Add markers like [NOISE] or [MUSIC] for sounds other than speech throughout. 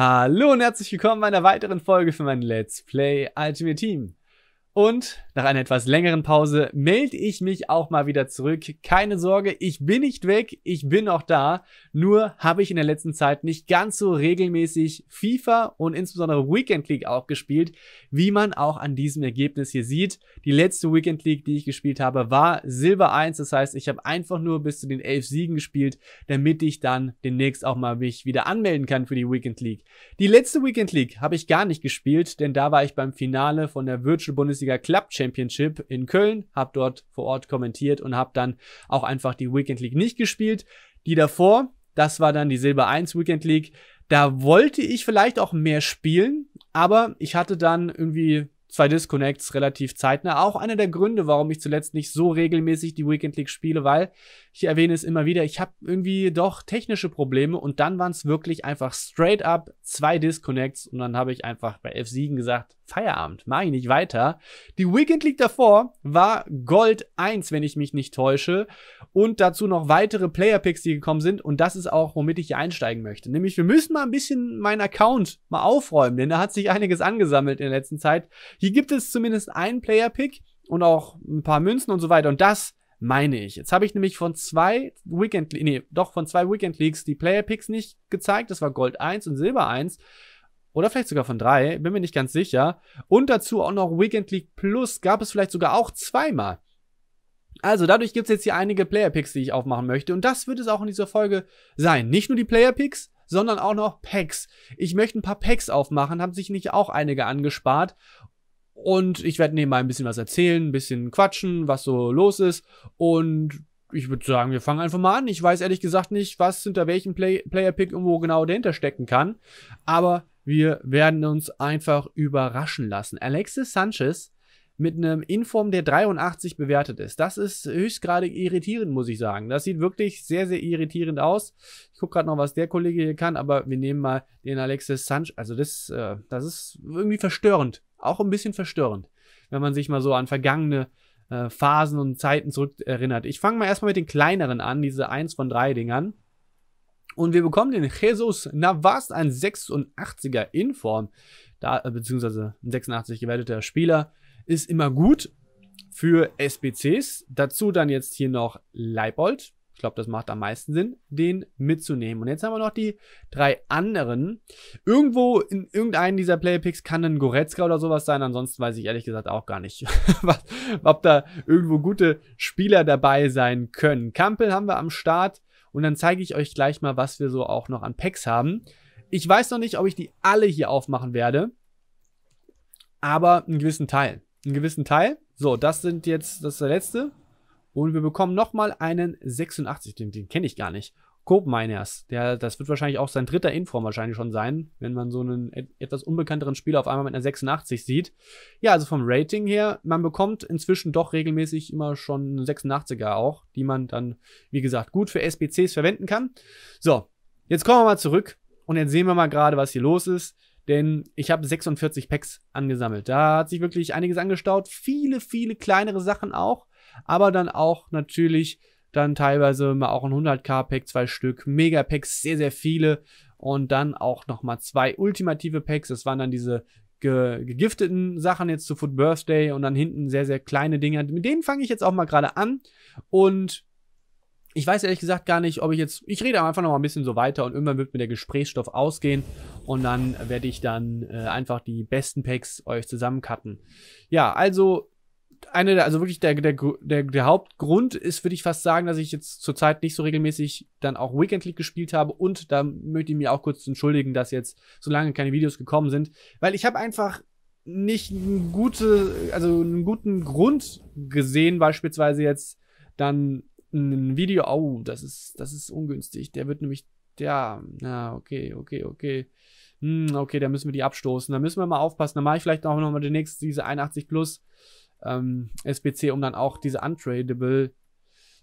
Hallo und herzlich willkommen bei einer weiteren Folge für mein Let's Play Ultimate Team. Und nach einer etwas längeren Pause melde ich mich auch mal wieder zurück. Keine Sorge, ich bin nicht weg, ich bin auch da. Nur habe ich in der letzten Zeit nicht ganz so regelmäßig FIFA und insbesondere Weekend League auch gespielt, wie man auch an diesem Ergebnis hier sieht. Die letzte Weekend League, die ich gespielt habe, war Silber 1. Das heißt, ich habe einfach nur bis zu den elf Siegen gespielt, damit ich dann demnächst auch mal mich wieder anmelden kann für die Weekend League. Die letzte Weekend League habe ich gar nicht gespielt, denn da war ich beim Finale von der Virtual Bundesliga Bundesliga Club Championship in Köln, habe dort vor Ort kommentiert und habe dann auch einfach die Weekend League nicht gespielt. Die davor, das war dann die Silber 1 Weekend League. Da wollte ich vielleicht auch mehr spielen, aber ich hatte dann irgendwie zwei Disconnects relativ zeitnah. Auch einer der Gründe, warum ich zuletzt nicht so regelmäßig die Weekend League spiele, weil ich erwähne es immer wieder, ich habe irgendwie doch technische Probleme und dann waren es wirklich einfach straight up zwei Disconnects und dann habe ich einfach bei F7 gesagt, Feierabend, mach ich nicht weiter. Die Weekend League davor war Gold 1, wenn ich mich nicht täusche und dazu noch weitere Player Picks, die gekommen sind und das ist auch, womit ich hier einsteigen möchte. Nämlich, wir müssen mal ein bisschen meinen Account mal aufräumen, denn da hat sich einiges angesammelt in der letzten Zeit. Hier gibt es zumindest einen Player Pick, und auch ein paar Münzen und so weiter. Und das meine ich. Jetzt habe ich nämlich von zwei Weekend, nee, doch von zwei Weekend Leagues die Player Picks nicht gezeigt. Das war Gold 1 und Silber 1. Oder vielleicht sogar von drei, bin mir nicht ganz sicher. Und dazu auch noch Weekend League Plus gab es vielleicht sogar auch zweimal. Also dadurch gibt es jetzt hier einige Player Picks, die ich aufmachen möchte. Und das wird es auch in dieser Folge sein. Nicht nur die Player Picks, sondern auch noch Packs. Ich möchte ein paar Packs aufmachen, haben sich nicht auch einige angespart und ich werde nebenbei ein bisschen was erzählen, ein bisschen quatschen, was so los ist. Und ich würde sagen, wir fangen einfach mal an. Ich weiß ehrlich gesagt nicht, was hinter welchem Play Player-Pick irgendwo genau dahinter stecken kann. Aber wir werden uns einfach überraschen lassen. Alexis Sanchez mit einem Inform, der 83 bewertet ist. Das ist höchstgradig irritierend, muss ich sagen. Das sieht wirklich sehr, sehr irritierend aus. Ich gucke gerade noch, was der Kollege hier kann, aber wir nehmen mal den Alexis Sanchez. Also das, äh, das ist irgendwie verstörend auch ein bisschen verstörend, wenn man sich mal so an vergangene äh, Phasen und Zeiten zurückerinnert. Ich fange mal erstmal mit den kleineren an, diese 1 von 3 Dingern. Und wir bekommen den Jesus Navas, ein 86er in Form, da, äh, beziehungsweise ein 86 gewerteter Spieler, ist immer gut für SBCs. Dazu dann jetzt hier noch Leibold, ich glaube, das macht am meisten Sinn, den mitzunehmen. Und jetzt haben wir noch die drei anderen. Irgendwo in irgendeinen dieser Playpicks kann ein Goretzka oder sowas sein. Ansonsten weiß ich ehrlich gesagt auch gar nicht, [LAUGHS] was, ob da irgendwo gute Spieler dabei sein können. Kampel haben wir am Start und dann zeige ich euch gleich mal, was wir so auch noch an Packs haben. Ich weiß noch nicht, ob ich die alle hier aufmachen werde, aber einen gewissen Teil. Einen gewissen Teil. So, das sind jetzt, das ist der letzte. Und wir bekommen nochmal einen 86, den, den kenne ich gar nicht. Cope Miners, der, das wird wahrscheinlich auch sein dritter Inform wahrscheinlich schon sein, wenn man so einen etwas unbekannteren Spieler auf einmal mit einer 86 sieht. Ja, also vom Rating her, man bekommt inzwischen doch regelmäßig immer schon eine 86er auch, die man dann, wie gesagt, gut für SBCs verwenden kann. So, jetzt kommen wir mal zurück und jetzt sehen wir mal gerade, was hier los ist denn ich habe 46 Packs angesammelt. Da hat sich wirklich einiges angestaut. Viele, viele kleinere Sachen auch aber dann auch natürlich dann teilweise mal auch ein 100k Pack, zwei Stück, Mega Packs, sehr, sehr viele und dann auch nochmal zwei ultimative Packs. Das waren dann diese ge gegifteten Sachen jetzt zu Food Birthday und dann hinten sehr, sehr kleine Dinger. Mit denen fange ich jetzt auch mal gerade an und ich weiß ehrlich gesagt gar nicht, ob ich jetzt, ich rede einfach nochmal ein bisschen so weiter und irgendwann wird mir der Gesprächsstoff ausgehen und dann werde ich dann äh, einfach die besten Packs euch zusammencutten. Ja, also eine der, also wirklich der, der, der, der Hauptgrund ist, würde ich fast sagen, dass ich jetzt zurzeit nicht so regelmäßig dann auch Weekend League gespielt habe und da möchte ich mich auch kurz entschuldigen, dass jetzt so lange keine Videos gekommen sind, weil ich habe einfach nicht einen gute, also einen guten Grund gesehen, beispielsweise jetzt dann ein Video, oh, das ist, das ist ungünstig, der wird nämlich, ja, na, okay, okay, okay hm, okay, da müssen wir die abstoßen. Da müssen wir mal aufpassen. Dann mache ich vielleicht auch nochmal demnächst diese 81 plus ähm, SBC, um dann auch diese untradable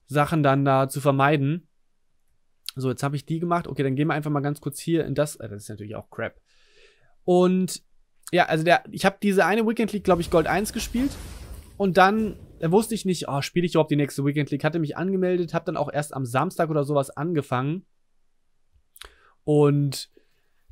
Sachen dann da zu vermeiden. So, jetzt habe ich die gemacht. Okay, dann gehen wir einfach mal ganz kurz hier in das. Äh, das ist natürlich auch Crap. Und ja, also der, ich habe diese eine Weekend League, glaube ich, Gold 1 gespielt. Und dann da wusste ich nicht, oh, spiele ich überhaupt die nächste Weekend League? Hatte mich angemeldet, habe dann auch erst am Samstag oder sowas angefangen. Und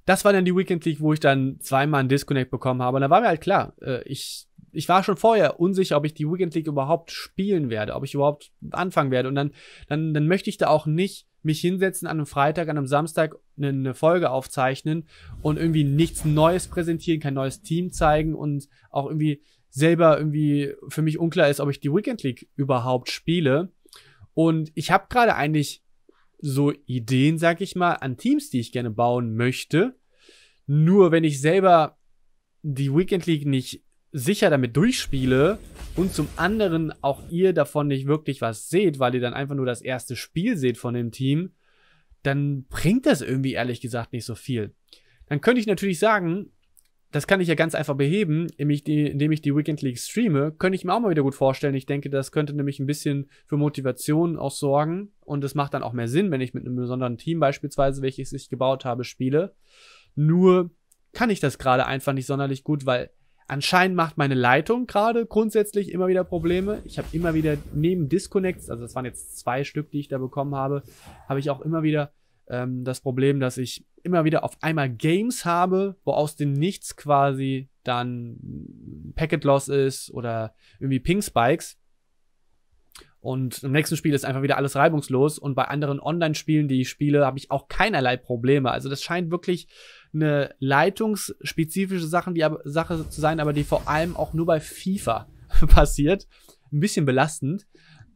das war dann die Weekend League, wo ich dann zweimal einen Disconnect bekommen habe. Und da war mir halt klar, äh, ich ich war schon vorher unsicher, ob ich die Weekend League überhaupt spielen werde, ob ich überhaupt anfangen werde. Und dann, dann, dann möchte ich da auch nicht mich hinsetzen an einem Freitag, an einem Samstag eine, eine Folge aufzeichnen und irgendwie nichts Neues präsentieren, kein neues Team zeigen und auch irgendwie selber irgendwie für mich unklar ist, ob ich die Weekend League überhaupt spiele. Und ich habe gerade eigentlich so Ideen, sag ich mal, an Teams, die ich gerne bauen möchte. Nur wenn ich selber die Weekend League nicht sicher damit durchspiele und zum anderen auch ihr davon nicht wirklich was seht, weil ihr dann einfach nur das erste Spiel seht von dem Team, dann bringt das irgendwie ehrlich gesagt nicht so viel. Dann könnte ich natürlich sagen, das kann ich ja ganz einfach beheben, indem ich die Weekend League streame, könnte ich mir auch mal wieder gut vorstellen. Ich denke, das könnte nämlich ein bisschen für Motivation auch sorgen und es macht dann auch mehr Sinn, wenn ich mit einem besonderen Team beispielsweise, welches ich gebaut habe, spiele. Nur kann ich das gerade einfach nicht sonderlich gut, weil Anscheinend macht meine Leitung gerade grundsätzlich immer wieder Probleme. Ich habe immer wieder neben Disconnects, also das waren jetzt zwei Stück, die ich da bekommen habe, habe ich auch immer wieder ähm, das Problem, dass ich immer wieder auf einmal Games habe, wo aus dem Nichts quasi dann Packet Loss ist oder irgendwie Ping Spikes. Und im nächsten Spiel ist einfach wieder alles reibungslos. Und bei anderen Online-Spielen, die ich spiele, habe ich auch keinerlei Probleme. Also das scheint wirklich eine leitungsspezifische Sachen, die, Sache zu sein, aber die vor allem auch nur bei FIFA [LAUGHS] passiert. Ein bisschen belastend.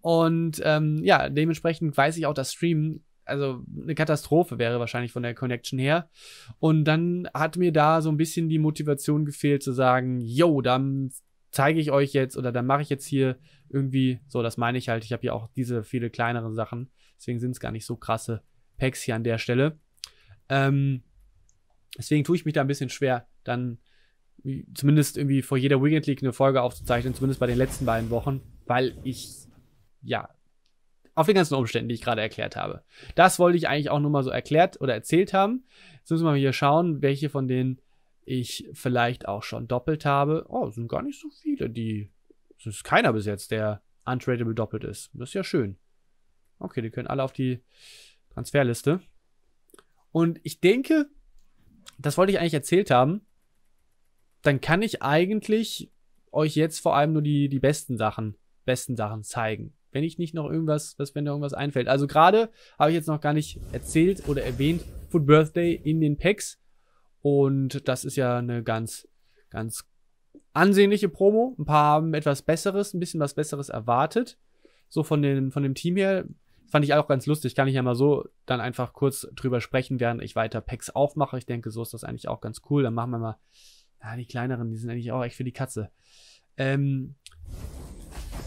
Und ähm, ja, dementsprechend weiß ich auch, dass Streamen also eine Katastrophe wäre wahrscheinlich von der Connection her. Und dann hat mir da so ein bisschen die Motivation gefehlt zu sagen, yo, dann zeige ich euch jetzt oder dann mache ich jetzt hier irgendwie, so das meine ich halt, ich habe hier auch diese viele kleineren Sachen, deswegen sind es gar nicht so krasse Packs hier an der Stelle. Ähm, Deswegen tue ich mich da ein bisschen schwer, dann zumindest irgendwie vor jeder Weekend League eine Folge aufzuzeichnen, zumindest bei den letzten beiden Wochen, weil ich, ja, auf den ganzen Umständen, die ich gerade erklärt habe. Das wollte ich eigentlich auch nur mal so erklärt oder erzählt haben. Jetzt müssen wir mal hier schauen, welche von denen ich vielleicht auch schon doppelt habe. Oh, sind gar nicht so viele, die. Es ist keiner bis jetzt, der untradable doppelt ist. Das ist ja schön. Okay, die können alle auf die Transferliste. Und ich denke, das wollte ich eigentlich erzählt haben, dann kann ich eigentlich euch jetzt vor allem nur die, die besten Sachen, besten Sachen zeigen. Wenn ich nicht noch irgendwas, was wenn da irgendwas einfällt. Also gerade habe ich jetzt noch gar nicht erzählt oder erwähnt, Food Birthday in den Packs. Und das ist ja eine ganz, ganz ansehnliche Promo. Ein paar haben etwas Besseres, ein bisschen was Besseres erwartet. So von, den, von dem Team her Fand ich auch ganz lustig. Kann ich ja mal so dann einfach kurz drüber sprechen, während ich weiter Packs aufmache. Ich denke, so ist das eigentlich auch ganz cool. Dann machen wir mal. Ja, die kleineren, die sind eigentlich auch echt für die Katze. Ähm,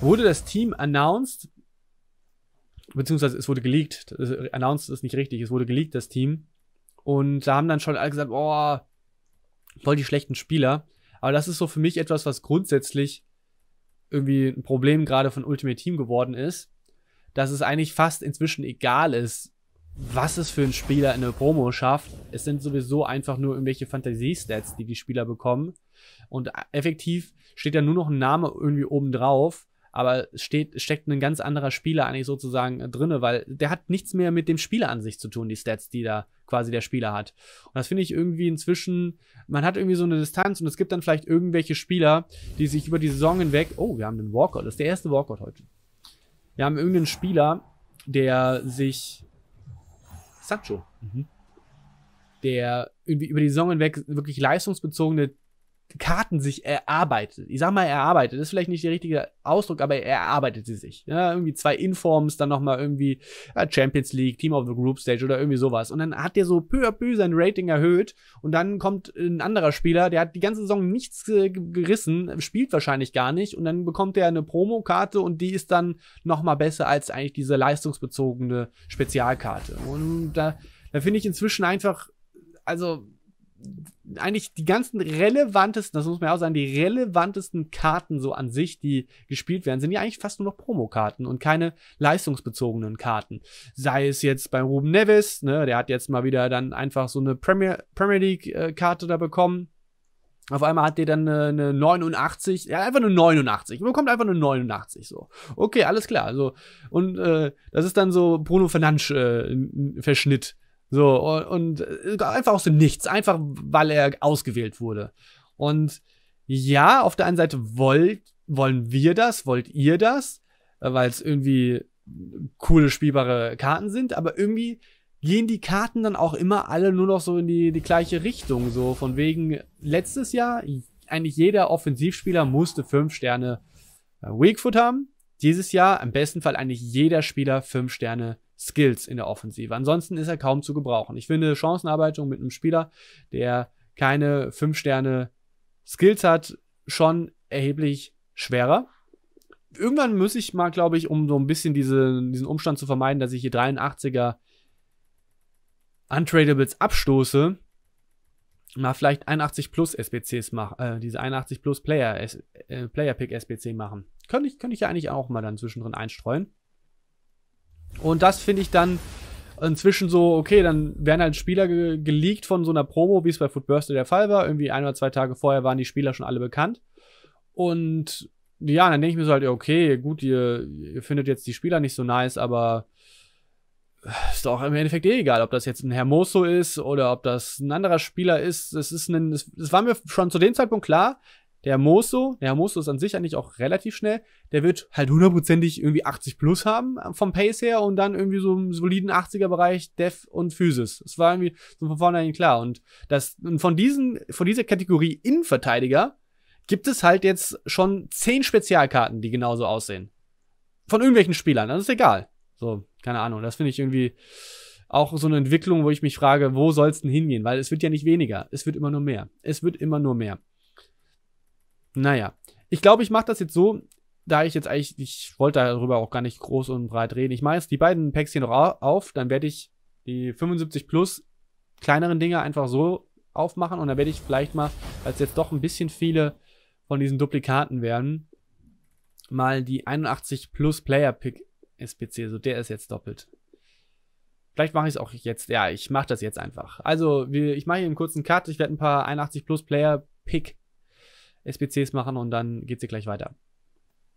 wurde das Team announced, beziehungsweise es wurde geleakt. Äh, announced ist nicht richtig, es wurde geleakt, das Team. Und da haben dann schon alle gesagt, oh, voll die schlechten Spieler. Aber das ist so für mich etwas, was grundsätzlich irgendwie ein Problem gerade von Ultimate Team geworden ist dass es eigentlich fast inzwischen egal ist, was es für ein Spieler in der Promo schafft. Es sind sowieso einfach nur irgendwelche Fantasie-Stats, die die Spieler bekommen. Und effektiv steht ja nur noch ein Name irgendwie oben drauf, aber steht, steckt ein ganz anderer Spieler eigentlich sozusagen drinne, weil der hat nichts mehr mit dem Spieler an sich zu tun, die Stats, die da quasi der Spieler hat. Und das finde ich irgendwie inzwischen, man hat irgendwie so eine Distanz und es gibt dann vielleicht irgendwelche Spieler, die sich über die Saison hinweg, oh, wir haben den Walkout, das ist der erste Walkout heute. Wir haben irgendeinen Spieler, der sich. Sancho. Mhm. Der irgendwie über die Saison hinweg wirklich leistungsbezogene Karten sich erarbeitet. Ich sag mal erarbeitet, das ist vielleicht nicht der richtige Ausdruck, aber er erarbeitet sie sich. Ja, irgendwie zwei Informs, dann nochmal irgendwie Champions League, Team of the Group Stage oder irgendwie sowas. Und dann hat der so peu à peu sein Rating erhöht und dann kommt ein anderer Spieler, der hat die ganze Saison nichts äh, gerissen, spielt wahrscheinlich gar nicht und dann bekommt er eine Promokarte und die ist dann nochmal besser als eigentlich diese leistungsbezogene Spezialkarte. Und da, da finde ich inzwischen einfach, also eigentlich die ganzen relevantesten, das muss man ja auch sagen, die relevantesten Karten so an sich, die gespielt werden, sind ja eigentlich fast nur noch Promokarten und keine leistungsbezogenen Karten. Sei es jetzt bei Ruben Nevis, ne, der hat jetzt mal wieder dann einfach so eine Premier, Premier League-Karte äh, da bekommen. Auf einmal hat der dann eine, eine 89, ja, einfach eine 89. Man bekommt einfach eine 89 so. Okay, alles klar. So. Und äh, das ist dann so Bruno Fernandes äh, Verschnitt so, und äh, einfach aus dem Nichts, einfach weil er ausgewählt wurde. Und ja, auf der einen Seite wollt, wollen wir das, wollt ihr das, äh, weil es irgendwie coole spielbare Karten sind, aber irgendwie gehen die Karten dann auch immer alle nur noch so in die, die gleiche Richtung. So von wegen letztes Jahr, eigentlich jeder Offensivspieler musste fünf Sterne äh, Weakfoot haben. Dieses Jahr im besten Fall eigentlich jeder Spieler fünf Sterne Skills in der Offensive. Ansonsten ist er kaum zu gebrauchen. Ich finde Chancenarbeitung mit einem Spieler, der keine 5 Sterne Skills hat, schon erheblich schwerer. Irgendwann muss ich mal, glaube ich, um so ein bisschen diese, diesen Umstand zu vermeiden, dass ich hier 83er Untradables abstoße, mal vielleicht 81 plus SBCs machen, äh, diese 81 plus Player, äh, Player Pick SBC machen. Könnte ich, könnte ich ja eigentlich auch mal dann zwischendrin einstreuen. Und das finde ich dann inzwischen so, okay, dann werden halt Spieler ge geleakt von so einer Promo, wie es bei Food der Fall war. Irgendwie ein oder zwei Tage vorher waren die Spieler schon alle bekannt. Und ja, dann denke ich mir so halt, okay, gut, ihr, ihr, findet jetzt die Spieler nicht so nice, aber ist doch im Endeffekt eh egal, ob das jetzt ein Hermoso ist oder ob das ein anderer Spieler ist. Es ist ein, es, war mir schon zu dem Zeitpunkt klar, der Hermoso, der Hermoso ist an sich eigentlich auch relativ schnell. Der wird halt hundertprozentig irgendwie 80 plus haben ähm, vom Pace her und dann irgendwie so im soliden 80er Bereich Def und Physis. Das war irgendwie so von vornherein klar. Und das, und von diesen, von dieser Kategorie Innenverteidiger gibt es halt jetzt schon zehn Spezialkarten, die genauso aussehen. Von irgendwelchen Spielern, das ist egal. So, keine Ahnung. Das finde ich irgendwie auch so eine Entwicklung, wo ich mich frage, wo soll's denn hingehen? Weil es wird ja nicht weniger, es wird immer nur mehr. Es wird immer nur mehr. Naja, ich glaube, ich mache das jetzt so, da ich jetzt eigentlich, ich wollte darüber auch gar nicht groß und breit reden. Ich mache jetzt die beiden Packs hier noch auf, dann werde ich die 75 plus kleineren Dinger einfach so aufmachen und dann werde ich vielleicht mal, als jetzt doch ein bisschen viele von diesen Duplikaten werden, mal die 81 plus Player Pick SPC, so der ist jetzt doppelt. Vielleicht mache ich es auch jetzt, ja, ich mache das jetzt einfach. Also, wir, ich mache hier einen kurzen Cut, ich werde ein paar 81 plus Player Pick SPCs machen und dann geht sie gleich weiter.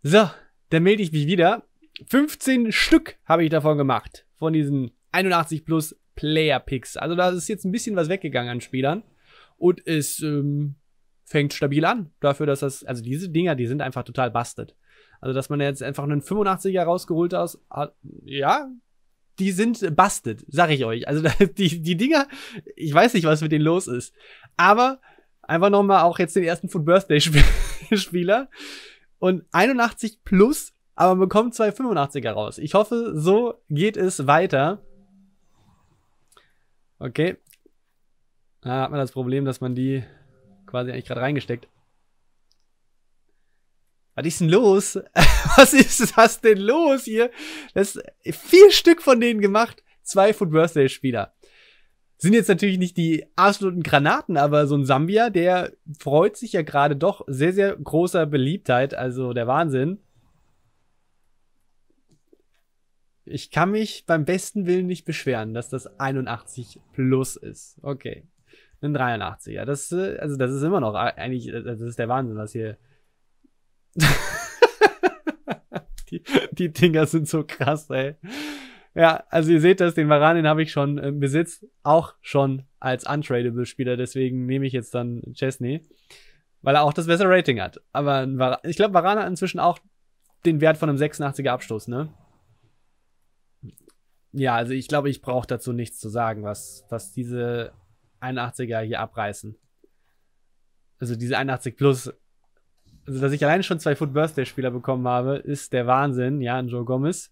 So, dann melde ich mich wieder. 15 Stück habe ich davon gemacht. Von diesen 81 plus Player Picks. Also da ist jetzt ein bisschen was weggegangen an Spielern. Und es ähm, fängt stabil an. Dafür, dass das, also diese Dinger, die sind einfach total bastet. Also, dass man jetzt einfach einen 85er rausgeholt hat, ja, die sind bastet, sag ich euch. Also, [LAUGHS] die, die Dinger, ich weiß nicht, was mit denen los ist. Aber einfach nochmal auch jetzt den ersten Food Birthday [LAUGHS] Spieler und 81 plus, aber man bekommt zwei 85er raus. Ich hoffe, so geht es weiter. Okay. Da hat man das Problem, dass man die quasi eigentlich gerade reingesteckt. Was ist denn los? [LAUGHS] Was ist das denn los hier? Das vier Stück von denen gemacht. Zwei Food Birthday Spieler. Sind jetzt natürlich nicht die absoluten Granaten, aber so ein Sambia, der freut sich ja gerade doch sehr, sehr großer Beliebtheit. Also der Wahnsinn. Ich kann mich beim besten Willen nicht beschweren, dass das 81 plus ist. Okay. Ein 83er. Das, äh, also das ist immer noch eigentlich, äh, das ist der Wahnsinn, was hier. [LAUGHS] die, die Dinger sind so krass, ey. Ja, also ihr seht das, den Varan, den habe ich schon äh, im Besitz, auch schon als untradable Spieler, deswegen nehme ich jetzt dann Chesney, weil er auch das bessere Rating hat. Aber Varane, ich glaube, Varan hat inzwischen auch den Wert von einem 86er Abstoß, ne? Ja, also ich glaube, ich brauche dazu nichts zu sagen, was, was diese 81er hier abreißen. Also diese 81 plus also dass ich allein schon zwei Foot Birthday Spieler bekommen habe, ist der Wahnsinn, ja, an Joe Gomez.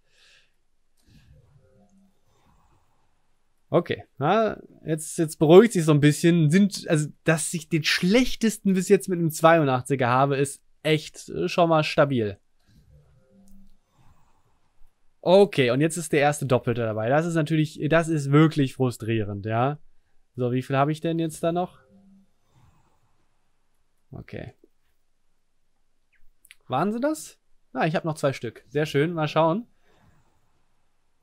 Okay, na, jetzt, jetzt beruhigt sich so ein bisschen. Sind, also, dass ich den schlechtesten bis jetzt mit einem 82er habe, ist echt äh, schon mal stabil. Okay, und jetzt ist der erste Doppelte dabei. Das ist natürlich, das ist wirklich frustrierend, ja. So, wie viel habe ich denn jetzt da noch? Okay. Waren sie das? Na, ah, ich habe noch zwei Stück. Sehr schön, mal schauen.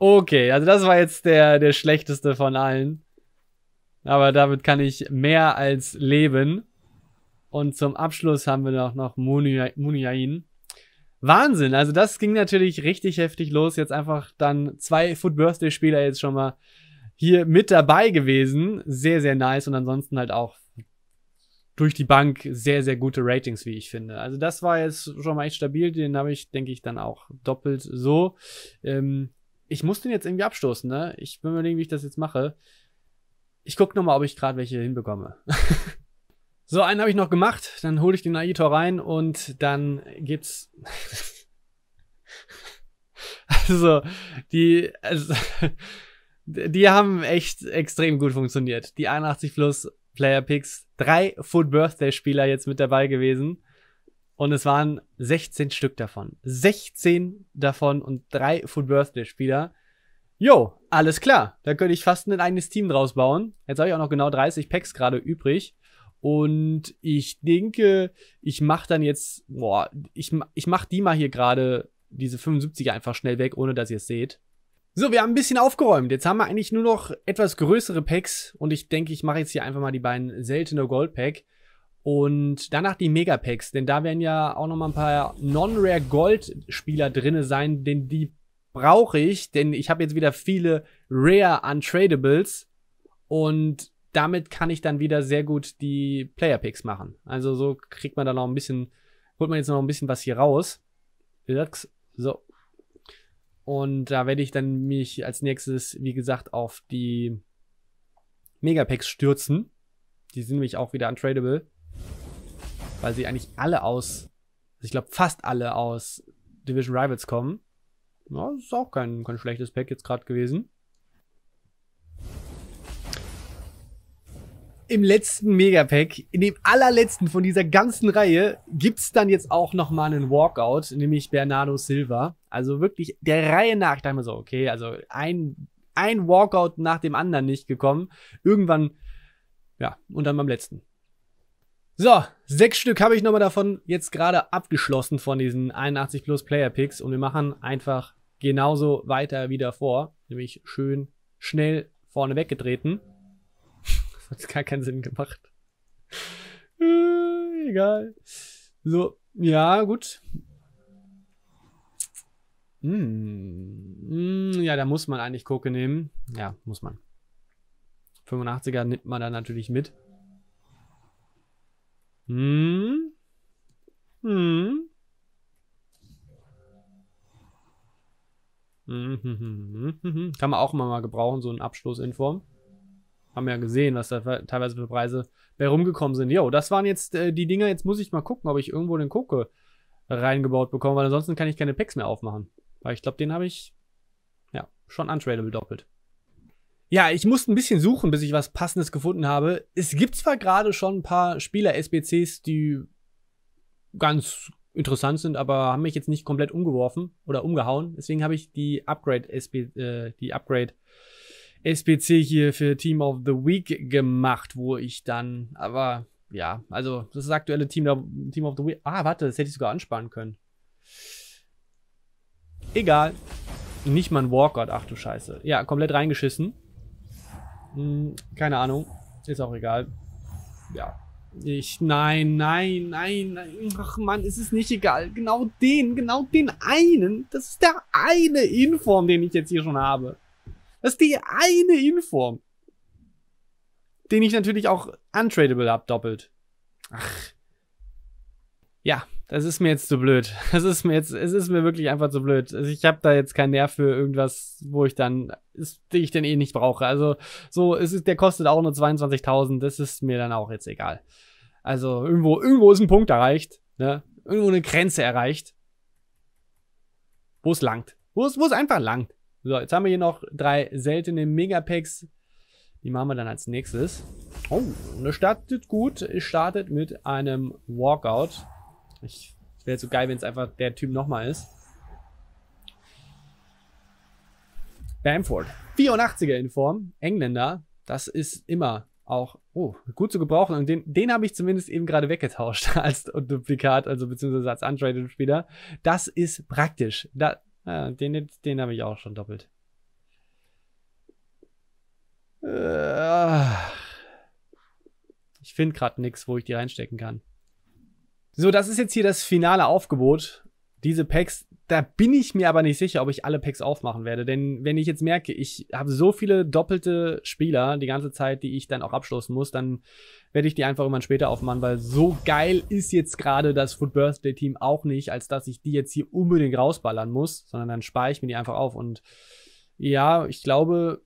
Okay, also das war jetzt der, der schlechteste von allen. Aber damit kann ich mehr als leben. Und zum Abschluss haben wir noch, noch Muniain. Wahnsinn, also das ging natürlich richtig heftig los. Jetzt einfach dann zwei Foot Birthday Spieler jetzt schon mal hier mit dabei gewesen. Sehr, sehr nice und ansonsten halt auch durch die Bank sehr, sehr gute Ratings, wie ich finde. Also das war jetzt schon mal echt stabil. Den habe ich, denke ich, dann auch doppelt so. Ähm, ich muss den jetzt irgendwie abstoßen, ne? Ich bin mir überlegen, wie ich das jetzt mache. Ich gucke nochmal, ob ich gerade welche hinbekomme. [LAUGHS] so, einen habe ich noch gemacht. Dann hole ich den Aitor rein und dann gibt's. [LAUGHS] also, die. Also, [LAUGHS] die haben echt extrem gut funktioniert. Die 81 Plus Player Picks. Drei Food Birthday Spieler jetzt mit dabei gewesen. Und es waren 16 Stück davon. 16 davon und drei Food Birthday Spieler. Jo, alles klar. Da könnte ich fast ein eigenes Team draus bauen. Jetzt habe ich auch noch genau 30 Packs gerade übrig. Und ich denke, ich mache dann jetzt, boah, ich, ich mache die mal hier gerade, diese 75er einfach schnell weg, ohne dass ihr es seht. So, wir haben ein bisschen aufgeräumt. Jetzt haben wir eigentlich nur noch etwas größere Packs und ich denke, ich mache jetzt hier einfach mal die beiden seltene Gold Pack. Und danach die Megapacks, denn da werden ja auch nochmal ein paar Non-Rare Gold-Spieler drinne sein, denn die brauche ich, denn ich habe jetzt wieder viele Rare Untradables und damit kann ich dann wieder sehr gut die Player Picks machen. Also so kriegt man dann noch ein bisschen, holt man jetzt noch ein bisschen was hier raus. So. Und da werde ich dann mich als nächstes, wie gesagt, auf die Megapacks stürzen. Die sind nämlich auch wieder untradable weil sie eigentlich alle aus, also ich glaube fast alle aus Division Rivals kommen. Ja, ist auch kein, kein schlechtes Pack jetzt gerade gewesen. Im letzten Megapack, in dem allerletzten von dieser ganzen Reihe, gibt es dann jetzt auch nochmal einen Walkout, nämlich Bernardo Silva. Also wirklich der Reihe nach, da haben mir so, okay, also ein, ein Walkout nach dem anderen nicht gekommen. Irgendwann, ja, und dann beim letzten. So, sechs Stück habe ich nochmal davon jetzt gerade abgeschlossen von diesen 81 plus Player Picks und wir machen einfach genauso weiter wie davor, nämlich schön schnell vorne weggetreten. Das hat gar keinen Sinn gemacht. Äh, egal. So, ja, gut. Hm, hm, ja, da muss man eigentlich Koke nehmen. Ja, muss man. 85er nimmt man dann natürlich mit. Hm? Hm? Hm, hm? hm? Kann man auch immer mal gebrauchen, so einen Abschluss in Form. Haben ja gesehen, was da teilweise für Preise bei rumgekommen sind. Jo, das waren jetzt äh, die Dinger. Jetzt muss ich mal gucken, ob ich irgendwo den Koko reingebaut bekomme, weil ansonsten kann ich keine Packs mehr aufmachen. Weil ich glaube, den habe ich ja schon untradable doppelt. Ja, ich musste ein bisschen suchen, bis ich was Passendes gefunden habe. Es gibt zwar gerade schon ein paar Spieler-SBCs, die ganz interessant sind, aber haben mich jetzt nicht komplett umgeworfen oder umgehauen. Deswegen habe ich die Upgrade SB, äh, die Upgrade SBC hier für Team of the Week gemacht, wo ich dann, aber ja, also das, das aktuelle Team, der, Team of the Week. Ah, warte, das hätte ich sogar ansparen können. Egal. Nicht mal ein Walkout, ach du Scheiße. Ja, komplett reingeschissen. Hm, keine Ahnung. Ist auch egal. Ja. Ich, nein, nein, nein, nein. Ach man, ist es nicht egal. Genau den, genau den einen. Das ist der eine Inform, den ich jetzt hier schon habe. Das ist die eine Inform. Den ich natürlich auch untradable habe, doppelt. Ach ja, das ist mir jetzt zu blöd. [LAUGHS] Das ist mir jetzt, es ist mir wirklich einfach zu blöd. Also ich habe da jetzt keinen Nerv für irgendwas, wo ich dann, ist, die ich dann eh nicht brauche. Also so, es ist, der kostet auch nur 22.000. Das ist mir dann auch jetzt egal. Also irgendwo, irgendwo ist ein Punkt erreicht, ne? Irgendwo eine Grenze erreicht, wo es langt, wo es, wo es einfach langt. So, jetzt haben wir hier noch drei seltene Megapacks. Die machen wir dann als nächstes. Oh, das startet gut. Startet mit einem Walkout. Ich wäre so geil, wenn es einfach der Typ nochmal ist. Bamford. 84er in Form. Engländer. Das ist immer auch oh, gut zu gebrauchen. Und den, den habe ich zumindest eben gerade weggetauscht [LAUGHS] als Duplikat, also beziehungsweise als untraded Spieler. Das ist praktisch. Da, ah, den den habe ich auch schon doppelt. Äh, ich finde gerade nichts, wo ich die reinstecken kann. So, das ist jetzt hier das finale Aufgebot. Diese Packs, da bin ich mir aber nicht sicher, ob ich alle Packs aufmachen werde. Denn wenn ich jetzt merke, ich habe so viele doppelte Spieler die ganze Zeit, die ich dann auch abschlossen muss, dann werde ich die einfach irgendwann später aufmachen, weil so geil ist jetzt gerade das Food Birthday Team auch nicht, als dass ich die jetzt hier unbedingt rausballern muss, sondern dann spare ich mir die einfach auf. Und ja, ich glaube,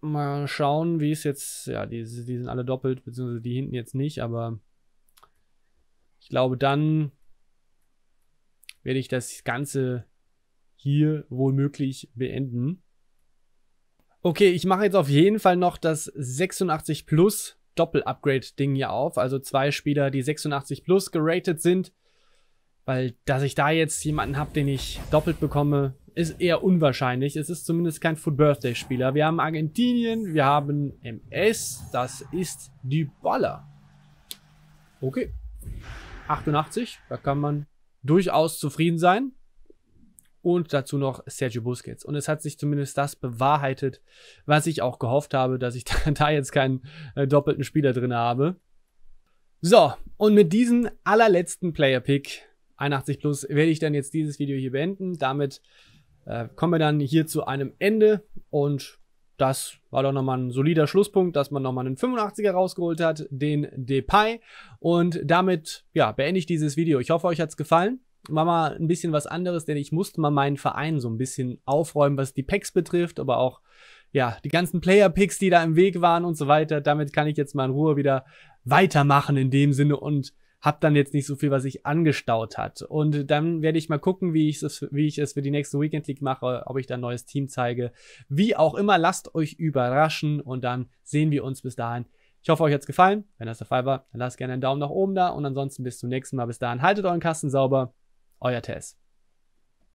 mal schauen, wie es jetzt, ja, die, die sind alle doppelt, beziehungsweise die hinten jetzt nicht, aber ich glaube, dann werde ich das Ganze hier womöglich beenden. Okay, ich mache jetzt auf jeden Fall noch das 86 Plus Doppel-Upgrade-Ding hier auf. Also zwei Spieler, die 86 Plus geratet sind. Weil, dass ich da jetzt jemanden habe, den ich doppelt bekomme, ist eher unwahrscheinlich. Es ist zumindest kein Food Birthday Spieler. Wir haben Argentinien, wir haben MS, das ist die Baller. Okay. 88. Da kann man durchaus zufrieden sein. Und dazu noch Sergio Busquets. Und es hat sich zumindest das bewahrheitet, was ich auch gehofft habe, dass ich [LAUGHS] da, jetzt keinen äh, doppelten Spieler drin habe. So, und mit diesem allerletzten Player-Pick 81 Plus werde ich dann jetzt dieses Video hier beenden. Damit äh, kommen wir dann hier zu einem Ende und das war doch nochmal ein solider Schlusspunkt, dass man nochmal einen 85er rausgeholt hat, den Depay. Und damit ja, beende ich dieses Video. Ich hoffe, euch hat's gefallen war mal ein bisschen was anderes, denn ich musste mal meinen Verein so ein bisschen aufräumen, was die Packs betrifft, aber auch ja, die ganzen Player-Picks, die da im Weg waren und so weiter. Damit kann ich jetzt mal in Ruhe wieder weitermachen in dem Sinne und habe dann jetzt nicht so viel, was sich angestaut hat. Und dann werde ich mal gucken, wie ich es, wie ich es für die nächste Weekend League mache, ob ich da ein neues Team zeige. Wie auch immer, lasst euch überraschen und dann sehen wir uns bis dahin. Ich hoffe, euch hat's gefallen. Wenn das der Fall war, dann lasst gerne einen Daumen nach oben da und ansonsten bis zum nächsten Mal. Bis dahin, haltet euren Kasten sauber. Euer Tess.